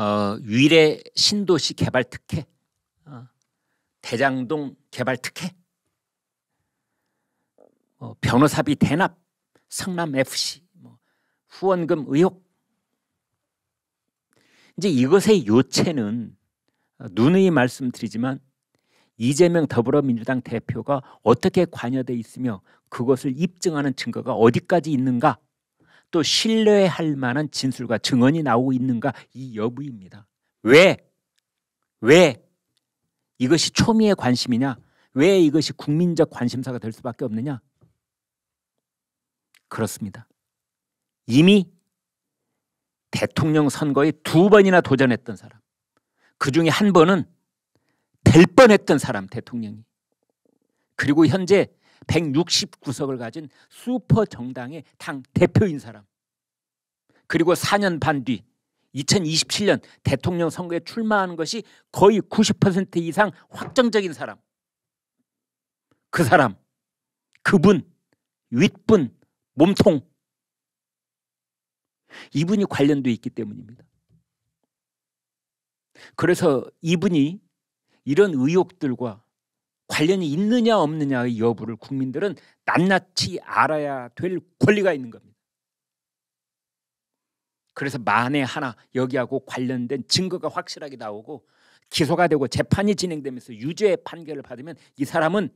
어, 위례 신도시 개발 특혜, 어, 대장동 개발 특혜, 어, 변호사비 대납, 성남 FC, 뭐, 후원금 의혹. 이제 이것의 요체는 어, 누누이 말씀드리지만 이재명 더불어민주당 대표가 어떻게 관여돼 있으며 그것을 입증하는 증거가 어디까지 있는가 또 신뢰할 만한 진술과 증언이 나오고 있는가 이 여부입니다. 왜? 왜 이것이 초미의 관심이냐? 왜 이것이 국민적 관심사가 될 수밖에 없느냐? 그렇습니다. 이미 대통령 선거에 두 번이나 도전했던 사람. 그 중에 한 번은 될 뻔했던 사람 대통령이. 그리고 현재 169석을 가진 슈퍼 정당의 당 대표인 사람. 그리고 4년 반 뒤 2027년 대통령 선거에 출마하는 것이 거의 90% 이상 확정적인 사람. 그 사람. 그분. 윗분. 몸통. 이분이 관련돼 있기 때문입니다. 그래서 이분이 이런 의혹들과 관련이 있느냐 없느냐의 여부를 국민들은 낱낱이 알아야 될 권리가 있는 겁니다. 그래서 만에 하나 여기하고 관련된 증거가 확실하게 나오고 기소가 되고 재판이 진행되면서 유죄 판결을 받으면 이 사람은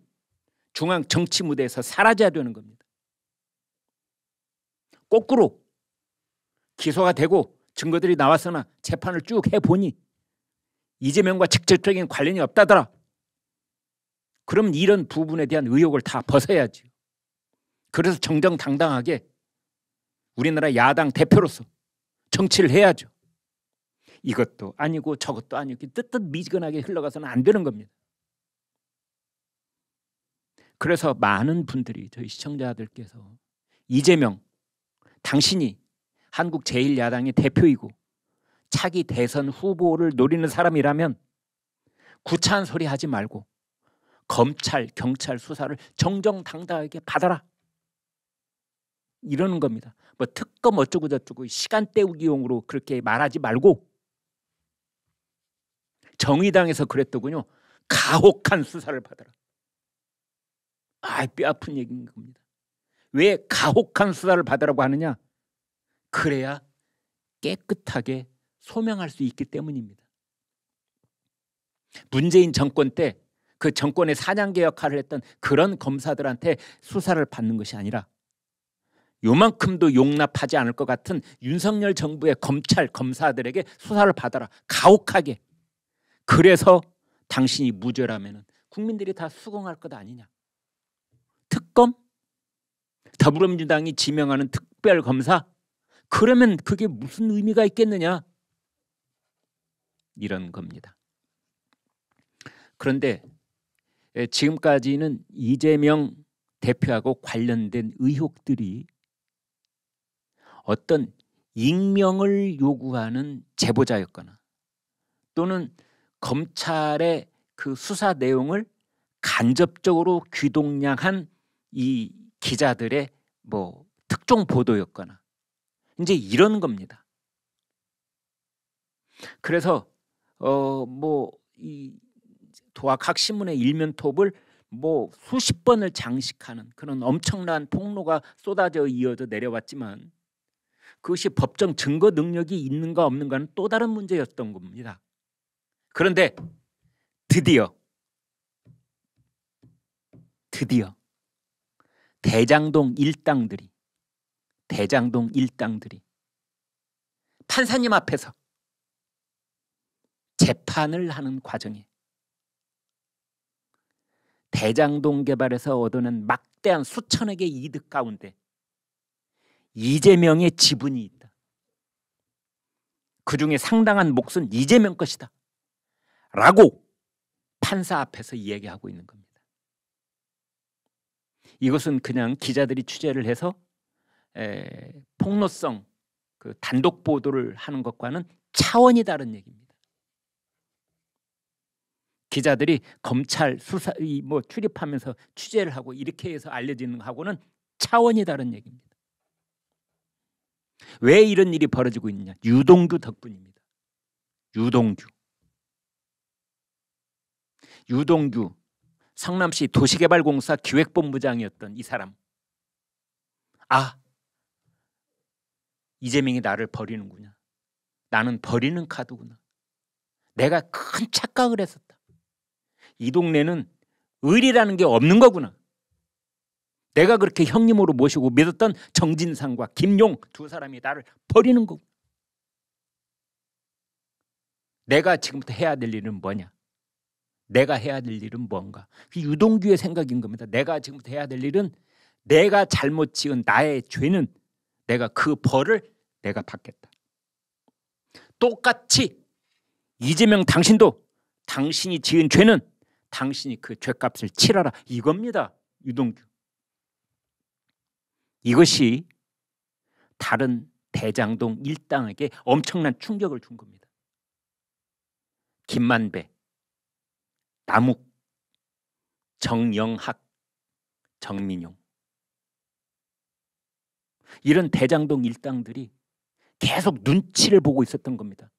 중앙 정치 무대에서 사라져야 되는 겁니다. 거꾸로 기소가 되고 증거들이 나왔으나 재판을 쭉 해보니 이재명과 직접적인 관련이 없다더라 그럼 이런 부분에 대한 의혹을 다 벗어야지. 그래서 정정당당하게 우리나라 야당 대표로서 정치를 해야죠. 이것도 아니고 저것도 아니고 뜻뜻 미지근하게 흘러가서는 안 되는 겁니다. 그래서 많은 분들이 저희 시청자들께서 이재명 당신이 한국 제1야당의 대표이고 차기 대선 후보를 노리는 사람이라면 구차한 소리 하지 말고 검찰, 경찰 수사를 정정당당하게 받아라. 이러는 겁니다. 뭐 특검 어쩌고 저쩌고 시간 때우기용으로 그렇게 말하지 말고 정의당에서 그랬더군요. 가혹한 수사를 받아라. 아, 뼈아픈 얘기인 겁니다. 왜 가혹한 수사를 받으라고 하느냐? 그래야 깨끗하게 소명할 수 있기 때문입니다. 문재인 정권 때그 정권의 사냥개 역할을 했던 그런 검사들한테 수사를 받는 것이 아니라 요만큼도 용납하지 않을 것 같은 윤석열 정부의 검찰 검사들에게 수사를 받아라 가혹하게 그래서 당신이 무죄라면 국민들이 다 수긍할 것 아니냐 특검 더불어민주당이 지명하는 특별검사 그러면 그게 무슨 의미가 있겠느냐 이런 겁니다 그런데 예, 지금까지는 이재명 대표하고 관련된 의혹들이 어떤 익명을 요구하는 제보자였거나 또는 검찰의 그 수사 내용을 간접적으로 귀동량한 이 기자들의 뭐 특종 보도였거나 이제 이런 겁니다. 그래서 어뭐이 도와 각 신문의 일면 톱을 뭐 수십 번을 장식하는 그런 엄청난 폭로가 쏟아져 이어져 내려왔지만 그것이 법정 증거 능력이 있는가 없는가는 또 다른 문제였던 겁니다. 그런데 드디어 드디어 대장동 일당들이 대장동 일당들이 판사님 앞에서 재판을 하는 과정에 대장동 개발에서 얻어낸 막대한 수천억의 이득 가운데 이재명의 지분이 있다. 그 중에 상당한 몫은 이재명 것이다. 라고 판사 앞에서 이야기하고 있는 겁니다. 이것은 그냥 기자들이 취재를 해서 에, 폭로성 그 단독 보도를 하는 것과는 차원이 다른 얘기입니다. 기자들이 검찰 수사 뭐 출입하면서 취재를 하고 이렇게 해서 알려지는 하고는 차원이 다른 얘기입니다. 왜 이런 일이 벌어지고 있느냐? 유동규 덕분입니다. 유동규. 유동규 상남시 도시개발공사 기획본부장이었던 이 사람. 아. 이재명이 나를 버리는구나. 나는 버리는 카드구나. 내가 큰 착각을 했었다. 이 동네는 의리라는 게 없는 거구나. 내가 그렇게 형님으로 모시고 믿었던 정진상과 김용 두 사람이 나를 버리는 거고. 내가 지금부터 해야 될 일은 뭐냐? 내가 해야 될 일은 뭔가? 유동규의 생각인 겁니다. 내가 지금부터 해야 될 일은 내가 잘못 지은 나의 죄는 내가 그 벌을 내가 받겠다. 똑같이 이재명 당신도 당신이 지은 죄는 당신이 그 죄값을 치러라 이겁니다. 유동규. 이것이 다른 대장동 일당에게 엄청난 충격을 준 겁니다. 김만배, 남욱, 정영학, 정민용 이런 대장동 일당들이 계속 눈치를 보고 있었던 겁니다.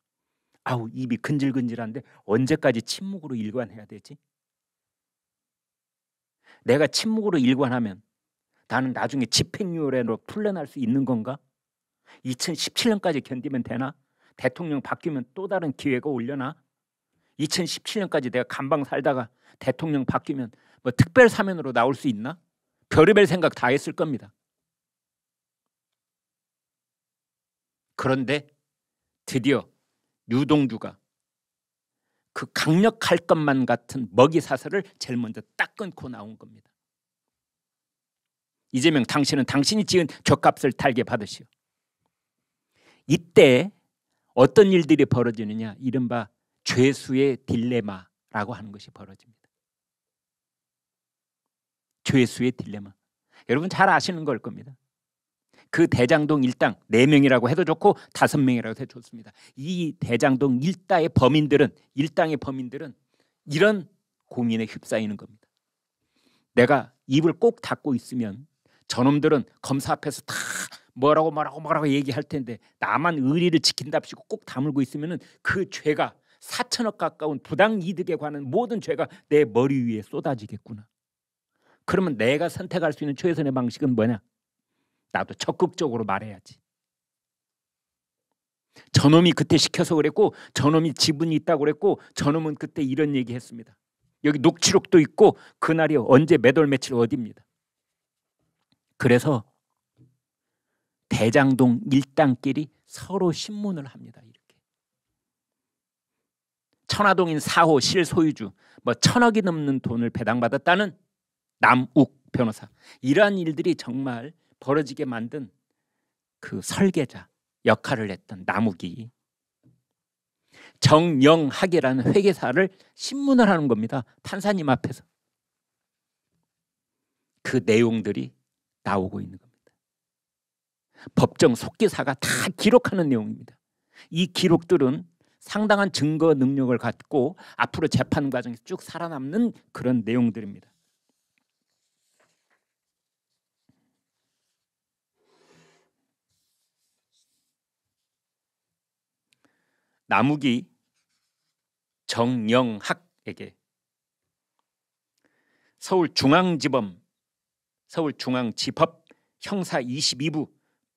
아우 입이 근질근질한데 언제까지 침묵으로 일관해야 되지? 내가 침묵으로 일관하면 나는 나중에 집행유예로 풀려날 수 있는 건가? 2017년까지 견디면 되나? 대통령 바뀌면 또 다른 기회가 올려나? 2017년까지 내가 감방 살다가 대통령 바뀌면 뭐 특별 사면으로 나올 수 있나? 별의별 생각 다 했을 겁니다. 그런데 드디어 유동주가 그 강력할 것만 같은 먹이 사설을 제일 먼저 딱 끊고 나온 겁니다. 이재명 당신은 당신이 지은 죗값을 달게 받으시오. 이때 어떤 일들이 벌어지느냐 이른바 죄수의 딜레마라고 하는 것이 벌어집니다. 죄수의 딜레마. 여러분 잘 아시는 걸 겁니다. 그 대장동 일당 4명이라고 해도 좋고 5명이라고 해도 좋습니다. 이 대장동 일당의 범인들은 일당의 범인들은 이런 고민에 휩싸이는 겁니다. 내가 입을 꼭 닫고 있으면 저놈들은 검사 앞에서 다 뭐라고 뭐라고 뭐라고 얘기할 텐데 나만 의리를 지킨답시고 꼭 다물고 있으면은 그 죄가 4천억 가까운 부당 이득에 관한 모든 죄가 내 머리 위에 쏟아지겠구나. 그러면 내가 선택할 수 있는 최선의 방식은 뭐냐? 나도 적극적으로 말해야지. 저놈이 그때 시켜서 그랬고 저놈이 지분이 있다고 그랬고 저놈은 그때 이런 얘기 했습니다. 여기 녹취록도 있고 그날이 언제 몇월 며칠 어디입니다. 그래서 대장동 일당끼리 서로 신문을 합니다. 이렇게 천화동인 사호 실소유주 뭐 천억이 넘는 돈을 배당받았다는 남욱 변호사 이러한 일들이 정말 벌어지게 만든 그 설계자 역할을 했던 나무기 정영학이라는 회계사를 신문을 하는 겁니다. 판사님 앞에서 그 내용들이 나오고 있는 겁니다. 법정 속기사가 다 기록하는 내용입니다. 이 기록들은 상당한 증거 능력을 갖고 앞으로 재판 과정에서 쭉 살아남는 그런 내용들입니다. 나무기 정영학에게 서울중앙지법 서울중앙지법 형사 22부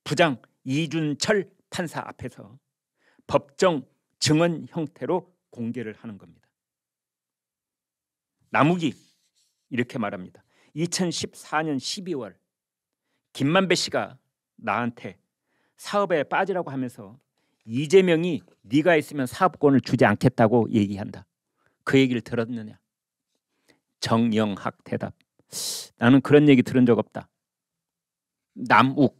부장 이준철 판사 앞에서 법정 증언 형태로 공개를 하는 겁니다. 나무기 이렇게 말합니다. 2014년 12월 김만배 씨가 나한테 사업에 빠지라고 하면서 이재명이 네가 있으면 사업권을 주지 않겠다고 얘기한다. 그 얘기를 들었느냐? 정영학 대답. 나는 그런 얘기 들은 적 없다. 남욱.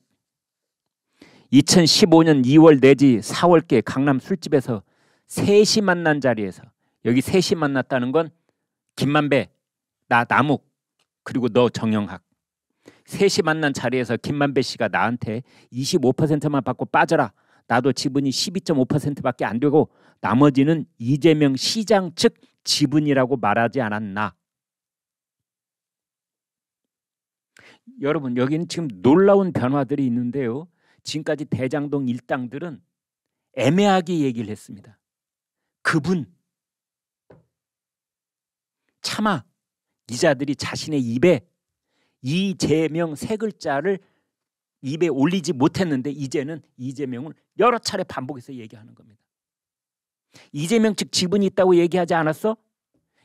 2015년 2월 내지 4월께 강남 술집에서 셋이 만난 자리에서 여기 셋이 만났다는 건 김만배, 나 남욱, 그리고 너 정영학. 셋이 만난 자리에서 김만배 씨가 나한테 25%만 받고 빠져라. 나도 지분이 12.5%밖에 안 되고 나머지는 이재명 시장 측 지분이라고 말하지 않았나. 여러분 여기는 지금 놀라운 변화들이 있는데요. 지금까지 대장동 일당들은 애매하게 얘기를 했습니다. 그분 차마 이자들이 자신의 입에 이재명 세 글자를 입에 올리지 못했는데 이제는 이재명을 여러 차례 반복해서 얘기하는 겁니다. 이재명 측 지분이 있다고 얘기하지 않았어?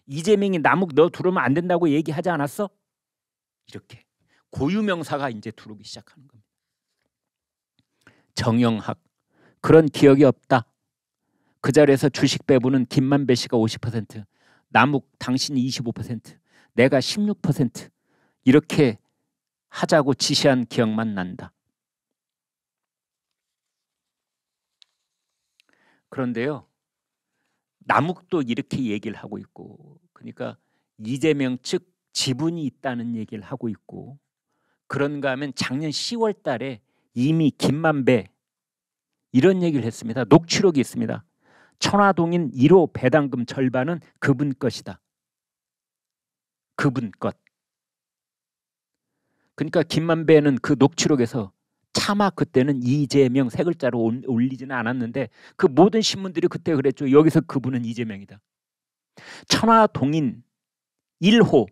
이재명이 남욱 너 들어오면 안 된다고 얘기하지 않았어? 이렇게 고유명사가 이제 들어오기 시작하는 겁니다. 정영학 그런 기억이 없다. 그 자리에서 주식 배분은 김만배 씨가 50%, 남욱 당신이 25%, 내가 16% 이렇게 하자고 지시한 기억만 난다. 그런데요. 남욱도 이렇게 얘기를 하고 있고 그러니까 이재명 측 지분이 있다는 얘기를 하고 있고 그런가 하면 작년 10월 달에 이미 김만배 이런 얘기를 했습니다. 녹취록이 있습니다. 천화동인 1호 배당금 절반은 그분 것이다. 그분 것. 그러니까 김만배는 그 녹취록에서 차마 그때는 이재명 세 글자로 올리지는 않았는데 그 모든 신문들이 그때 그랬죠. 여기서 그분은 이재명이다. 천하 동인 1호의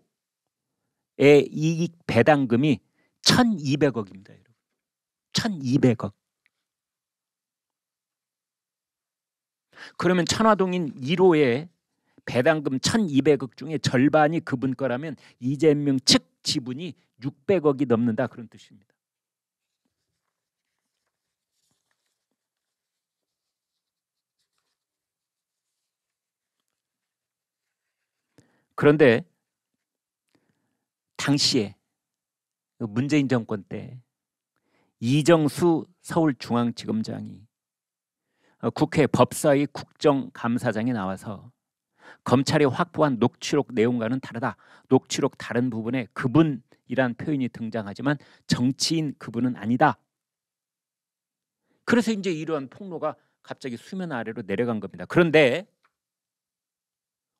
이익 배당금이 1,200억입니다, 여러분. 1,200억. 그러면 천화동인 1호의 배당금 1,200억 중에 절반이 그분 거라면 이재명 측 지분이 600억이 넘는다 그런 뜻입니다. 그런데 당시에 문재인 정권 때 이정수 서울중앙지검장이 국회 법사위 국정감사장에 나와서 검찰이 확보한 녹취록 내용과는 다르다. 녹취록 다른 부분에 그분이란 표현이 등장하지만 정치인 그분은 아니다. 그래서 이제 이러한 폭로가 갑자기 수면 아래로 내려간 겁니다. 그런데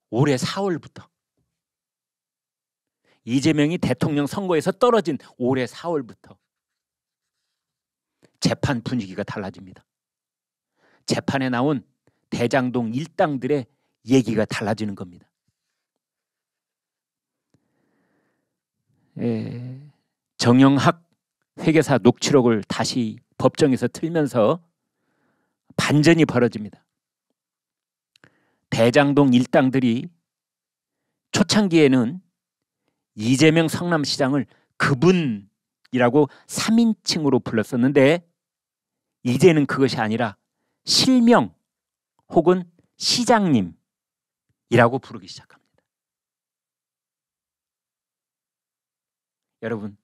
올해 4월부터 이재명이 대통령 선거에서 떨어진 올해 4월부터 재판 분위기가 달라집니다. 재판에 나온 대장동 일당들의 얘기가 달라지는 겁니다. 예, 정영학 회계사 녹취록을 다시 법정에서 틀면서 반전이 벌어집니다. 대장동 일당들이 초창기에는 이재명 성남시장을 그분이라고 3인칭으로 불렀었는데 이제는 그것이 아니라 실명 혹은 시장님 이라고 부르기 시작합니다. 여러분,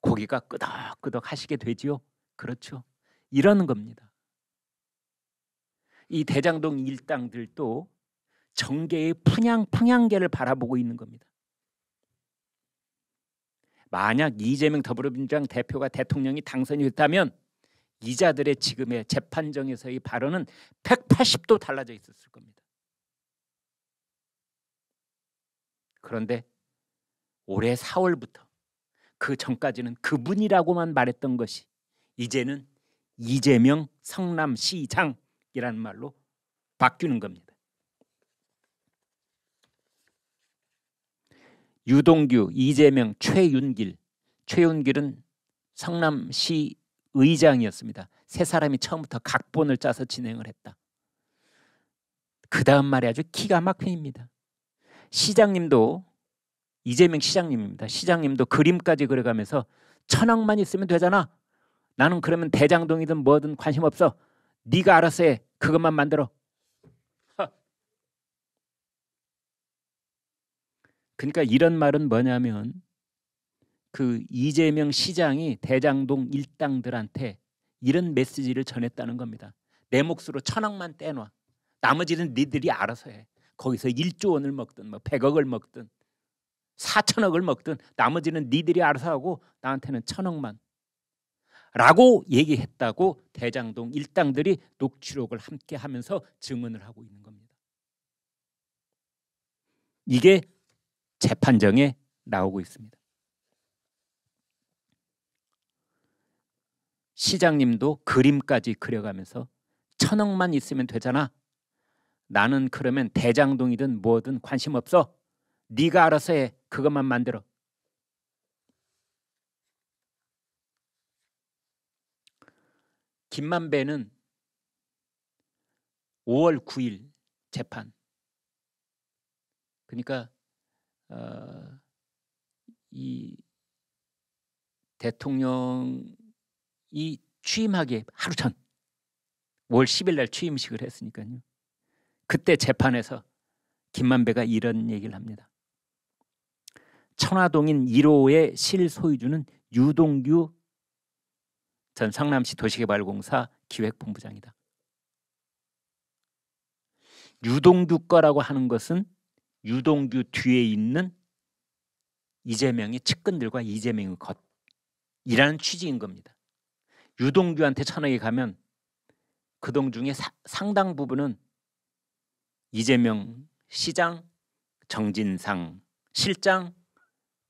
고기가 끄덕끄덕 하시게 되지요? 그렇죠. 이러는 겁니다. 이 대장동 일당들도 정계의 푸냥 푸냥계를 바라보고 있는 겁니다. 만약 이재명 더불어민주당 대표가 대통령이 당선이 됐다면 이자들의 지금의 재판정에서의 발언은 180도 달라져 있었을 겁니다. 그런데 올해 4월부터 그 전까지는 그분이라고만 말했던 것이 이제는 이재명 성남시장이라는 말로 바뀌는 겁니다. 유동규, 이재명, 최윤길. 최윤길은 성남시 의장이었습니다. 세 사람이 처음부터 각본을 짜서 진행을 했다. 그 다음 말이 아주 키가 막힙니다. 시장님도 이재명 시장님입니다. 시장님도 그림까지 그려가면서 천억만 있으면 되잖아. 나는 그러면 대장동이든 뭐든 관심 없어. 네가 알아서 해. 그것만 만들어. 그러니까 이런 말은 뭐냐면 그 이재명 시장이 대장동 일당들한테 이런 메시지를 전했다는 겁니다. 내 몫으로 천억만 떼놔. 나머지는 니들이 알아서 해. 거기서 1조 원을 먹든 뭐 100억을 먹든 4천억을 먹든 나머지는 니들이 알아서 하고 나한테는 천억만 라고 얘기했다고 대장동 일당들이 녹취록을 함께 하면서 증언을 하고 있는 겁니다. 이게 재판정에 나오고 있습니다. 시장님도 그림까지 그려가면서 천억만 있으면 되잖아 나는 그러면 대장동이든 뭐든 관심 없어. 네가 알아서 해. 그것만 만들어. 김만배는 5월 9일 재판. 그러니까 어, 이 대통령이 취임하기 하루 전 5월 10일 날 취임식을 했으니까요. 그때 재판에서 김만배가 이런 얘기를 합니다. 천화동인 1호의 실소유주는 유동규 전 상남시 도시개발공사 기획본부장이다. 유동규 거라고 하는 것은 유동규 뒤에 있는 이재명의 측근들과 이재명의 것이라는 취지인 겁니다. 유동규한테 천억이 가면 그 동 중에 사, 상당 부분은 이재명 시장, 정진상 실장,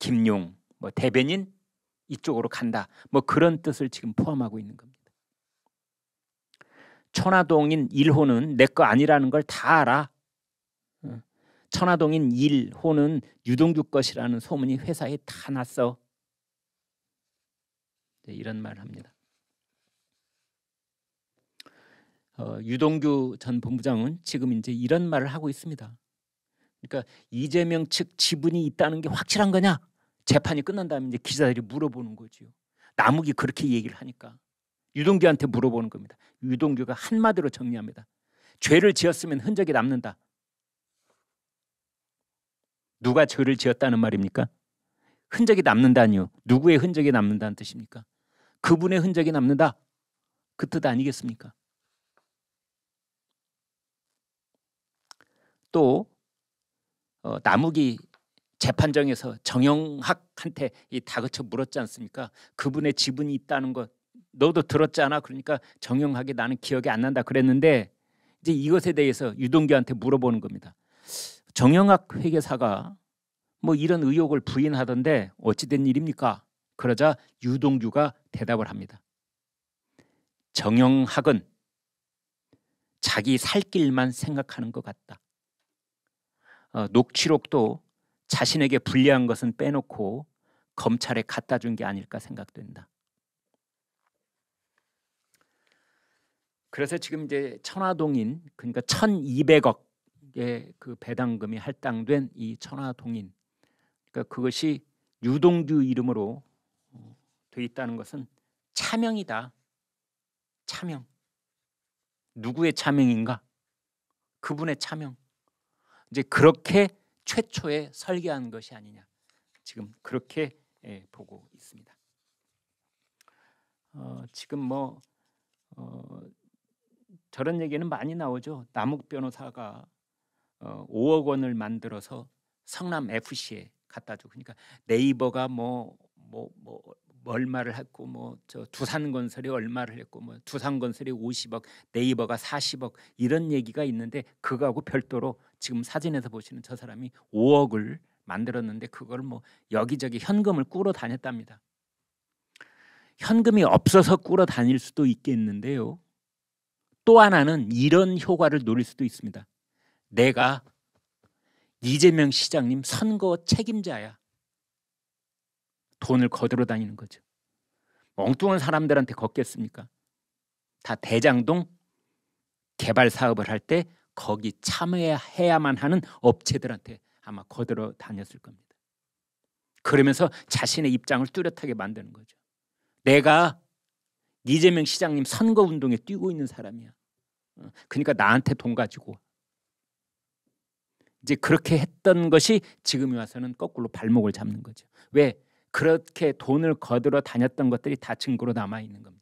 김용 뭐 대변인 이쪽으로 간다. 뭐 그런 뜻을 지금 포함하고 있는 겁니다. 천화동인 1호는 내 거 아니라는 걸 다 알아. 어. 천화동인 1호는 유동규 것이라는 소문이 회사에 다 났어. 네, 이런 말을 합니다. 어, 유동규 전 본부장은 지금 이제 이런 말을 하고 있습니다. 그러니까 이재명 측 지분이 있다는 게 확실한 거냐? 재판이 끝난 다음에 이제 기자들이 물어보는 거지요. 남욱이 그렇게 얘기를 하니까 유동규한테 물어보는 겁니다. 유동규가 한마디로 정리합니다. 죄를 지었으면 흔적이 남는다. 누가 죄를 지었다는 말입니까? 흔적이 남는다니요. 누구의 흔적이 남는다는 뜻입니까? 그분의 흔적이 남는다. 그 뜻 아니겠습니까? 또 어, 나무기 재판정에서 정영학한테 이 다그쳐 물었지 않습니까? 그분의 지분이 있다는 것 너도 들었잖아. 그러니까 정영학이 나는 기억이 안 난다 그랬는데 이제 이것에 대해서 유동규한테 물어보는 겁니다. 정영학 회계사가 뭐 이런 의혹을 부인하던데 어찌된 일입니까? 그러자 유동규가 대답을 합니다. 정영학은 자기 살 길만 생각하는 것 같다. 어, 녹취록도 자신에게 불리한 것은 빼놓고 검찰에 갖다 준 게 아닐까 생각된다. 그래서 지금 이제 천화동인 그러니까 1,200억의 그 배당금이 할당된 이 천화동인 그러니까 그것이 유동규 이름으로 어, 돼 있다는 것은 차명이다. 차명. 누구의 차명인가? 그분의 차명. 이제 그렇게 최초에 설계한 것이 아니냐 지금 그렇게 예, 보고 있습니다. 어, 지금 뭐 어, 저런 얘기는 많이 나오죠. 남욱 변호사가 어, 5억 원을 만들어서 성남 FC에 갖다 주고 그러니까 네이버가 뭐 뭐뭐 뭐, 뭐, 얼마를 했고 뭐 저 두산건설이 얼마를 했고 뭐 두산건설이 50억 네이버가 40억 이런 얘기가 있는데 그거하고 별도로 지금 사진에서 보시는 저 사람이 5억을 만들었는데 그걸 뭐 여기저기 현금을 꾸러 다녔답니다. 현금이 없어서 꾸러 다닐 수도 있겠는데요. 또 하나는 이런 효과를 노릴 수도 있습니다. 내가 이재명 시장님 선거 책임자야. 돈을 거들어 다니는 거죠. 엉뚱한 사람들한테 걷겠습니까? 다 대장동 개발 사업을 할 때 거기 참여해야만 하는 업체들한테 아마 거들어 다녔을 겁니다. 그러면서 자신의 입장을 뚜렷하게 만드는 거죠. 내가 이재명 시장님 선거 운동에 뛰고 있는 사람이야. 어, 그러니까 나한테 돈 가지고 이제 그렇게 했던 것이 지금 와서는 거꾸로 발목을 잡는 거죠. 왜 그렇게 돈을 거들어 다녔던 것들이 다 증거로 남아 있는 겁니다.